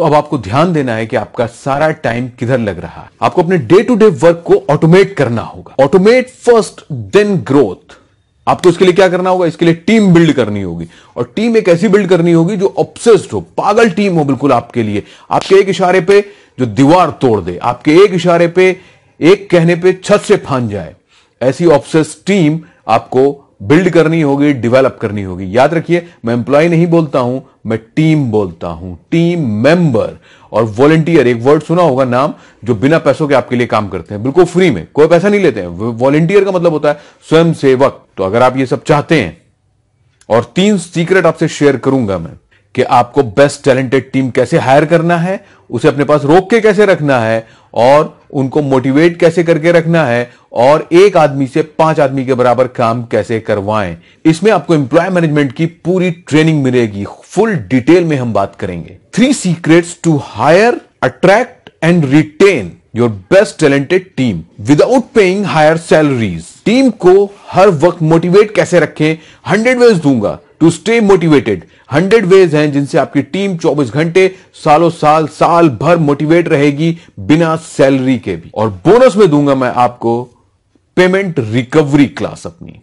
तो अब आपको ध्यान देना है कि आपका सारा टाइम किधर लग रहा है आपको अपने डे टू डे वर्क को ऑटोमेट करना होगा ऑटोमेट फर्स्ट देन ग्रोथ आपको इसके लिए क्या करना होगा इसके लिए टीम बिल्ड करनी होगी और टीम एक ऐसी बिल्ड करनी होगी जो ऑब्सेस्ड हो पागल टीम हो बिल्कुल आपके लिए आपके एक इशारे पे जो दीवार तोड़ दे आपके एक इशारे पे एक कहने पे छत से फान जाए ऐसी ऑब्सेस टीम आपको बिल्ड करनी होगी डेवलप करनी होगी याद रखिए मैं एम्प्लॉय नहीं बोलता हूं मैं टीम बोलता हूं टीम मेंबर और वॉलेंटियर एक वर्ड सुना होगा नाम जो बिना पैसों के आपके लिए काम करते हैं बिल्कुल फ्री में कोई पैसा नहीं लेते हैं वॉलेंटियर का मतलब होता है स्वयं सेवक तो अगर आप ये सब चाहते हैं और तीन सीक्रेट आपसे शेयर करूंगा मैं कि आपको बेस्ट टैलेंटेड टीम कैसे हायर करना है उसे अपने पास रोक के कैसे रखना है और उनको मोटिवेट कैसे करके रखना है और एक आदमी से पांच आदमी के बराबर काम कैसे करवाएं इसमें आपको एम्प्लॉय मैनेजमेंट की पूरी ट्रेनिंग मिलेगी फुल डिटेल में हम बात करेंगे three secrets to hire attract and retain your best talented team without paying higher salaries team को हर वक्त मोटिवेट कैसे रखें हंड्रेड वेज दूंगा to stay motivated hundred ways हैं जिनसे आपकी टीम 24 घंटे सालों साल साल भर मोटिवेट रहेगी बिना सैलरी के भी और बोनस में दूंगा मैं आपको पेमेंट रिकवरी क्लास अपनी